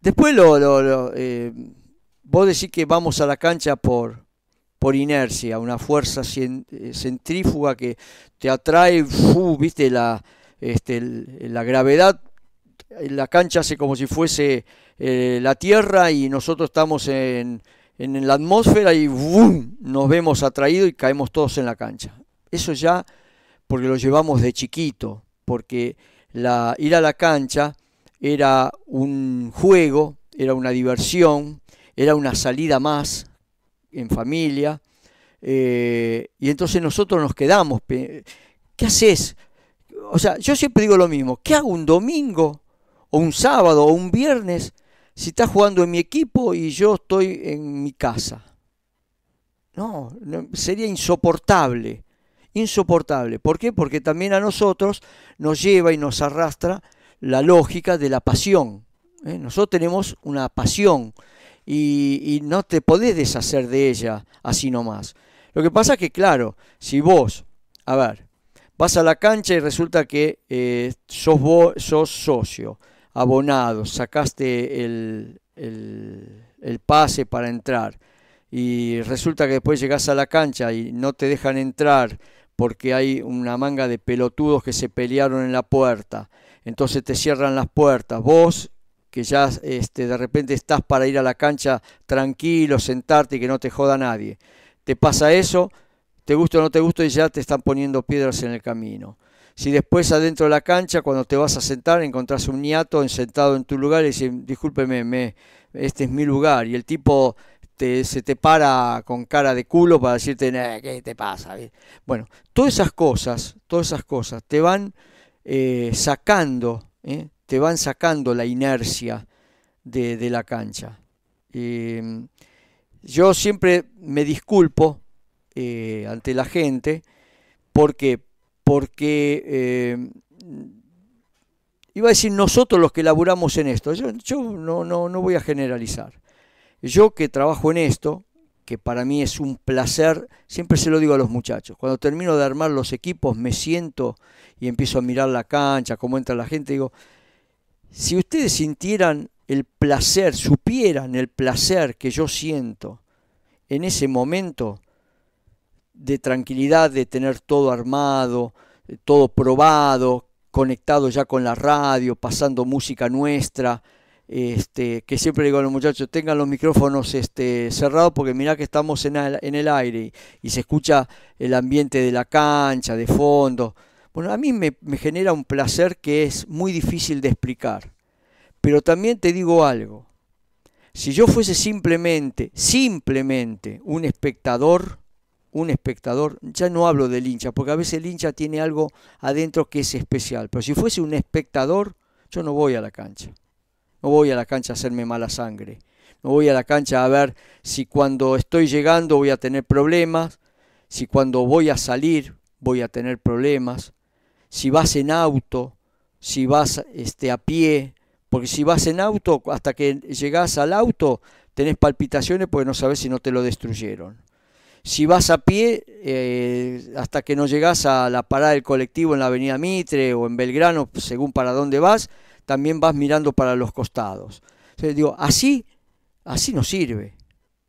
Speaker 1: después lo, eh, vos decís que vamos a la cancha por, por inercia, una fuerza eh, centrífuga que te atrae, viste, la, este, la gravedad, la cancha hace como si fuese la Tierra y nosotros estamos en, en la atmósfera y nos vemos atraídos y caemos todos en la cancha. Eso ya porque lo llevamos de chiquito, porque la, ir a la cancha era un juego, era una diversión, era una salida más en familia. Eh, y entonces nosotros nos quedamos. ¿Qué haces? O sea, yo siempre digo lo mismo. ¿Qué hago un domingo o un sábado o un viernes si estás jugando en mi equipo y yo estoy en mi casa? no sería insoportable insoportable. ¿Por qué? Porque también a nosotros nos lleva y nos arrastra la lógica de la pasión. ¿eh? Nosotros tenemos una pasión y, no te podés deshacer de ella así nomás. Lo que pasa es que, claro, si vos, a ver, vas a la cancha y resulta que eh, sos, vos, socio, abonado, sacaste el, el, el pase para entrar y resulta que después llegas a la cancha y no te dejan entrar porque hay una manga de pelotudos que se pelearon en la puerta. Entonces te cierran las puertas. Vos, que ya este, de repente estás para ir a la cancha tranquilo, sentarte y que no te joda nadie. Te pasa eso, te gusta o no te gusta y ya te están poniendo piedras en el camino. Si después adentro de la cancha, cuando te vas a sentar, encontrás un niato sentado en tu lugar y dicen, discúlpeme, me, este es mi lugar. Y el tipo se te para con cara de culo para decirte, ¿qué te pasa? Bueno, todas esas cosas, todas esas cosas te van eh, sacando, ¿eh? te van sacando la inercia de, la cancha. Em, yo siempre me disculpo eh, ante la gente porque, porque em, iba a decir nosotros los que laburamos en esto, yo, yo no, no voy a generalizar yo que trabajo en esto, que para mí es un placer, siempre se lo digo a los muchachos, cuando termino de armar los equipos me siento y empiezo a mirar la cancha, cómo entra la gente, digo, si ustedes sintieran el placer, supieran el placer que yo siento en ese momento de tranquilidad, de tener todo armado, todo probado, conectado ya con la radio, pasando música nuestra, este, que siempre digo a los muchachos, tengan los micrófonos este, cerrados porque mirá que estamos en el, aire y, se escucha el ambiente de la cancha, de fondo. Bueno, a mí me, me genera un placer que es muy difícil de explicar. Pero también te digo algo, si yo fuese simplemente, simplemente un espectador, un espectador, ya no hablo del hincha, porque a veces el hincha tiene algo adentro que es especial, pero si fuese un espectador, yo no voy a la cancha. No voy a la cancha a hacerme mala sangre. No voy a la cancha a ver si cuando estoy llegando voy a tener problemas, si cuando voy a salir voy a tener problemas, si vas en auto, si vas este, a pie, porque si vas en auto, hasta que llegas al auto, tenés palpitaciones porque no sabes si no te lo destruyeron. Si vas a pie, eh, hasta que no llegas a la parada del colectivo en la avenida Mitre o en Belgrano, según para dónde vas, también vas mirando para los costados. Entonces digo, así, así no sirve.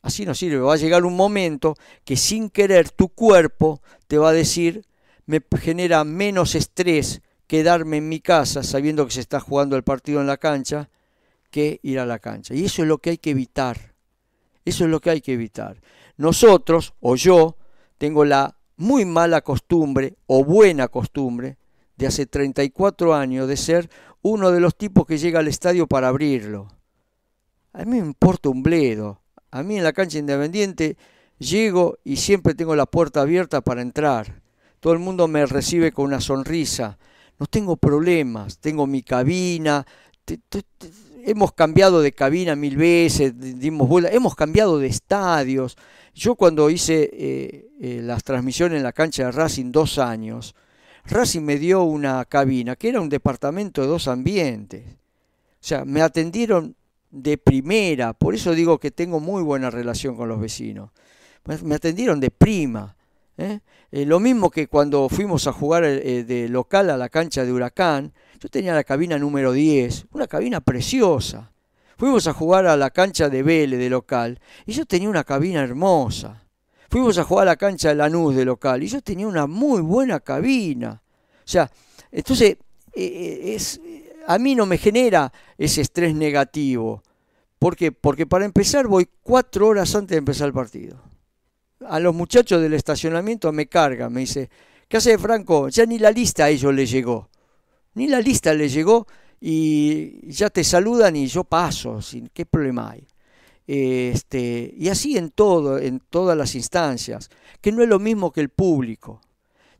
Speaker 1: Así no sirve. Va a llegar un momento que sin querer tu cuerpo te va a decir, me genera menos estrés quedarme en mi casa sabiendo que se está jugando el partido en la cancha que ir a la cancha. Y eso es lo que hay que evitar. Eso es lo que hay que evitar. Nosotros, o yo, tengo la muy mala costumbre o buena costumbre de hace 34 años de ser uno de los tipos que llega al estadio para abrirlo. A mí me importa un bledo. A mí en la cancha independiente llego y siempre tengo la puerta abierta para entrar. Todo el mundo me recibe con una sonrisa. No tengo problemas. Tengo mi cabina. hemos cambiado de cabina mil veces. Dimos Hemos cambiado de estadios. Yo cuando hice eh, eh, las transmisiones en la cancha de Racing dos años, Racing me dio una cabina, que era un departamento de dos ambientes. O sea, me atendieron de primera, por eso digo que tengo muy buena relación con los vecinos. Me atendieron de prima. ¿eh? Eh, lo mismo que cuando fuimos a jugar eh, de local a la cancha de Huracán, yo tenía la cabina número 10, una cabina preciosa. Fuimos a jugar a la cancha de Vélez de local y yo tenía una cabina hermosa fuimos a jugar a la cancha de Lanús de local y yo tenía una muy buena cabina. O sea, entonces eh, eh, a mí no me genera ese estrés negativo. ¿Por qué? Porque para empezar voy cuatro horas antes de empezar el partido. A los muchachos del estacionamiento me cargan, me dice, ¿qué hace Franco? Ya ni la lista a ellos les llegó. Ni la lista les llegó y ya te saludan y yo paso, qué problema hay este, y así en todo, en todas las instancias, que no es lo mismo que el público.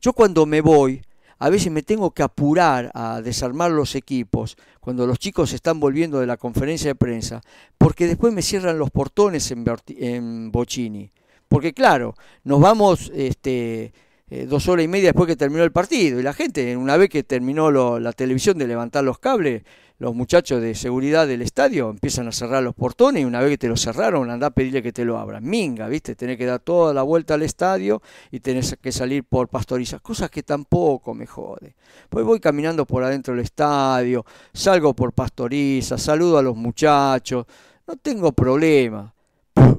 Speaker 1: Yo cuando me voy, a veces me tengo que apurar a desarmar los equipos cuando los chicos están volviendo de la conferencia de prensa, porque después me cierran los portones en, en Bocini. Porque claro, nos vamos este, eh, dos horas y media después que terminó el partido, y la gente, una vez que terminó la televisión de levantar los cables, los muchachos de seguridad del estadio empiezan a cerrar los portones y una vez que te lo cerraron, anda a pedirle que te lo abran. Minga, ¿viste? Tenés que dar toda la vuelta al estadio y tenés que salir por pastoriza. cosas que tampoco me jode. Pues voy caminando por adentro del estadio, salgo por pastoriza, saludo a los muchachos, no tengo problema,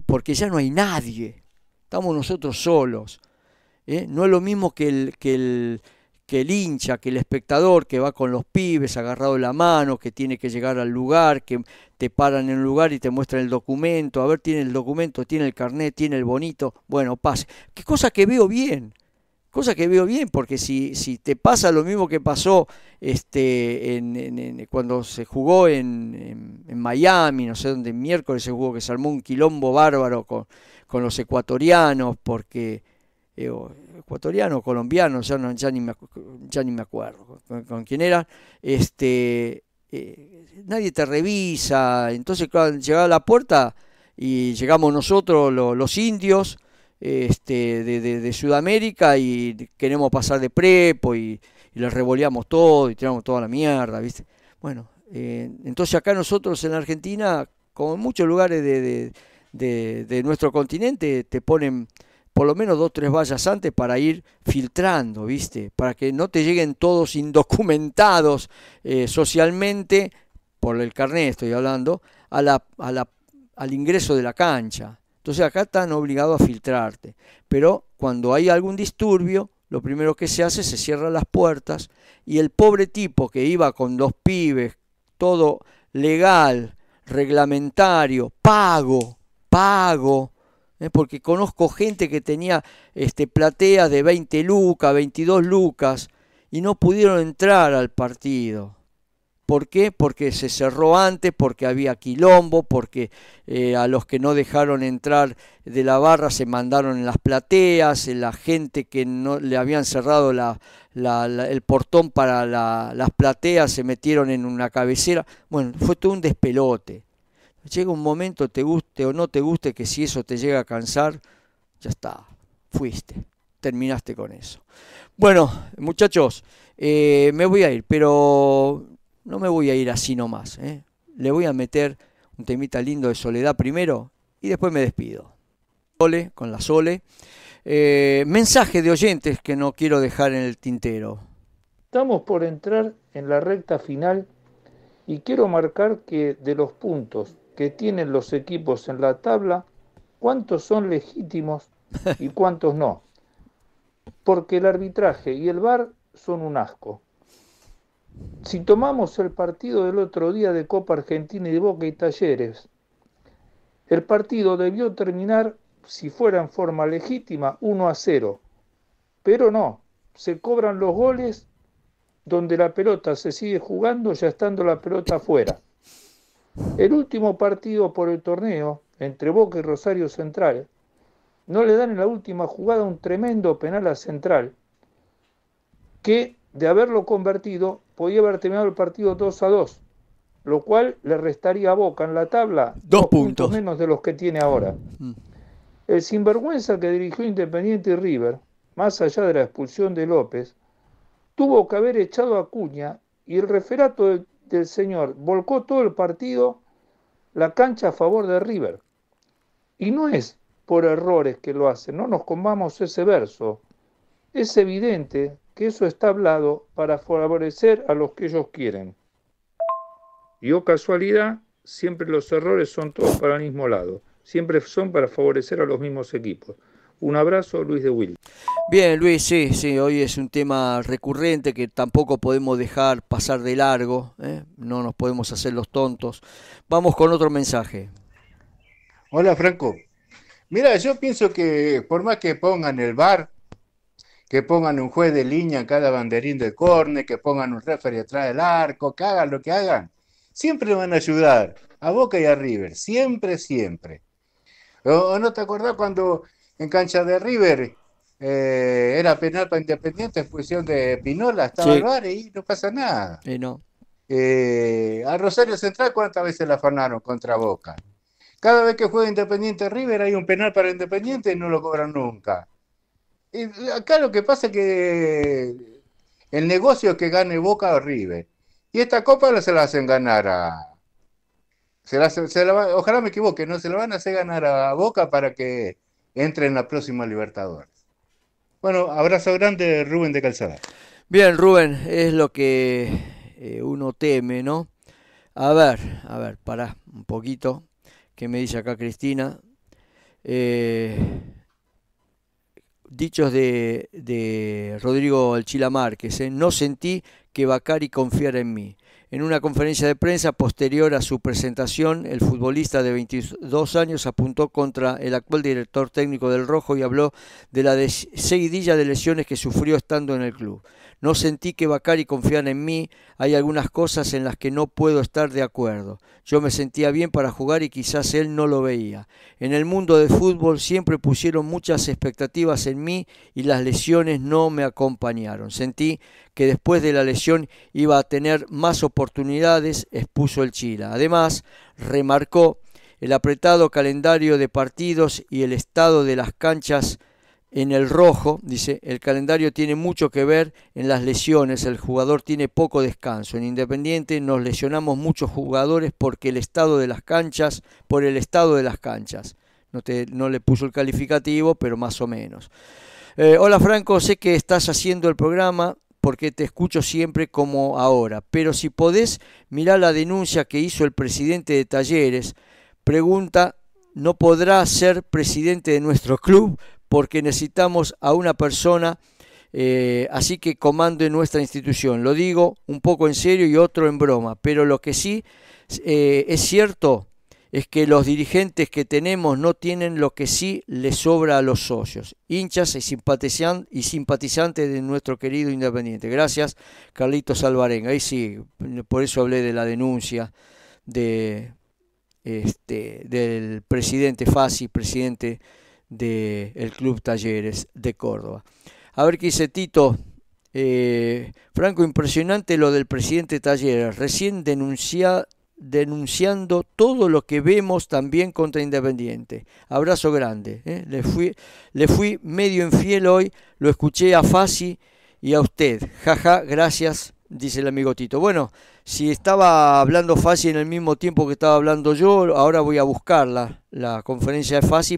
Speaker 1: porque ya no hay nadie, estamos nosotros solos. ¿eh? No es lo mismo que el, que el que el hincha, que el espectador que va con los pibes agarrado la mano, que tiene que llegar al lugar, que te paran en el lugar y te muestran el documento, a ver, tiene el documento, tiene el carnet, tiene el bonito, bueno, pase. Qué cosa que veo bien, cosa que veo bien, porque si, si te pasa lo mismo que pasó este, en, cuando se jugó en, Miami, no sé dónde, miércoles se jugó, que se armó un quilombo bárbaro con los ecuatorianos, porque ecuatoriano, colombiano, ya, ni, me, acuerdo con, quién era, este, eh, nadie te revisa, entonces cuando llegaba la puerta y llegamos nosotros, los indios, este, de, Sudamérica y queremos pasar de prepo y, les revoleamos todo y tiramos toda la mierda, ¿viste? Bueno, eh, entonces acá nosotros en Argentina, como en muchos lugares de, de nuestro continente, te ponen por lo menos dos o tres vallas antes para ir filtrando, ¿viste? Para que no te lleguen todos indocumentados eh, socialmente, por el carnet estoy hablando, al ingreso de la cancha. Entonces acá están obligados a filtrarte. Pero cuando hay algún disturbio, lo primero que se hace es se cierran las puertas y el pobre tipo que iba con dos pibes, todo legal, reglamentario, pago, pago, ¿eh? porque conozco gente que tenía este, plateas de 20 lucas, 22 lucas, y no pudieron entrar al partido. ¿Por qué? Porque se cerró antes, porque había quilombo, porque eh, a los que no dejaron entrar de la barra se mandaron en las plateas, la gente que no le habían cerrado el portón para las plateas se metieron en una cabecera. Bueno, fue todo un despelote. Llega un momento, te guste o no te guste, que si eso te llega a cansar, ya está, fuiste, terminaste con eso. Bueno, muchachos, eh, me voy a ir, pero no me voy a ir así nomás. Eh. Le voy a meter un temita lindo de soledad primero y después me despido. Sole, con la Sole. Eh, mensaje de oyentes que no quiero dejar en el tintero.
Speaker 7: Estamos por entrar en la recta final y quiero marcar que de los puntos que tienen los equipos en la tabla, cuántos son legítimos y *laughs* cuántos no. Porque el arbitraje y el VAR son un asco. Si tomamos el partido del otro día de Copa Argentina y de Boca y Talleres, el partido debió terminar, si fuera en forma legítima, 1 a 0. Pero no, se cobran los goles donde la pelota se sigue jugando ya estando la pelota afuera. El último partido por el torneo entre Boca y Rosario Central. No le dan en la última jugada un tremendo penal a Central, que de haberlo convertido podía haber terminado el partido 2 a 2, lo cual le restaría a Boca en la tabla dos, puntos. menos de los que tiene ahora. Mm. El sinvergüenza que dirigió Independiente y River, más allá de la expulsión de López, tuvo que haber echado a Cuña y el referato del el señor volcó todo el partido la cancha a favor de River. Y no es por errores que lo hace, no nos comamos ese verso. Es evidente que eso está hablado para favorecer a los que ellos quieren. Y o oh casualidad, siempre los errores son todos para el mismo lado, siempre son para favorecer a los mismos equipos. Un abrazo, Luis de Will.
Speaker 1: Bien, Luis, sí, sí, hoy es un tema recurrente que tampoco podemos dejar pasar de largo, ¿eh? no nos podemos hacer los tontos. Vamos con otro mensaje. Hola, Franco. Mira, yo pienso que por más que pongan el bar,
Speaker 7: que pongan un juez de línea en cada banderín de corne, que pongan un referee atrás del arco, que hagan lo que hagan, siempre van a ayudar a Boca y a River, siempre, siempre. ¿O, no te acordás cuando en cancha de River. Eh, era penal para Independiente expulsión de Pinola, estaba el bar y no pasa nada. Eh, a Rosario Central, ¿cuántas veces la afanaron contra Boca? Cada vez que juega Independiente River hay un penal para Independiente y no lo cobran nunca. acá lo que pasa es que el negocio es que gane Boca o River. Y esta copa se la hacen ganar a. Se la, se ojalá me equivoque, no se la van a hacer ganar a Boca para que entre en la próxima Libertadores. Bueno, abrazo grande, Rubén de Calzada.
Speaker 1: Bien, Rubén, es lo que eh, uno teme, ¿no? A ver, a ver, pará un poquito, que me dice acá Cristina. Eh, dichos de, de Rodrigo Alchila Márquez, ¿eh? no sentí que Bacari confiara en mí. En una conferencia de prensa posterior a su presentación, el futbolista de 22 años apuntó contra el actual director técnico del Rojo y habló de la seguidilla de lesiones que sufrió estando en el club. No sentí que Bacari confiara en mí. Hay algunas cosas en las que no puedo estar de acuerdo. Yo me sentía bien para jugar y quizás él no lo veía. En el mundo del fútbol siempre pusieron muchas expectativas en mí y las lesiones no me acompañaron. Sentí que después de la lesión iba a tener más oportunidades, expuso el Chila. Además, remarcó el apretado calendario de partidos y el estado de las canchas en el rojo, dice, el calendario tiene mucho que ver en las lesiones, el jugador tiene poco descanso. En Independiente nos lesionamos muchos jugadores porque el estado de las canchas, por el estado de las canchas. No, te, no le puso el calificativo, pero más o menos. Eh, hola Franco, sé que estás haciendo el programa porque te escucho siempre como ahora, pero si podés mirar la denuncia que hizo el presidente de Talleres, pregunta, ¿no podrá ser presidente de nuestro club porque necesitamos a una persona eh, así que comando en nuestra institución. Lo digo un poco en serio y otro en broma, pero lo que sí eh, es cierto es que los dirigentes que tenemos no tienen lo que sí les sobra a los socios, hinchas y, y simpatizantes de nuestro querido Independiente. Gracias, Carlitos Alvarenga. Ahí sí, por eso hablé de la denuncia de, este, del presidente Fasi, presidente del Club Talleres de Córdoba. A ver qué dice Tito. Eh, Franco, impresionante lo del presidente Talleres, recién denunciando todo lo que vemos también contra Independiente. Abrazo grande. ¿eh? Le, fui, le fui medio infiel hoy, lo escuché a Fasi y a usted. Jaja, gracias, dice el amigo Tito. Bueno, si estaba hablando Fasi en el mismo tiempo que estaba hablando yo, ahora voy a buscar la, conferencia de Fasi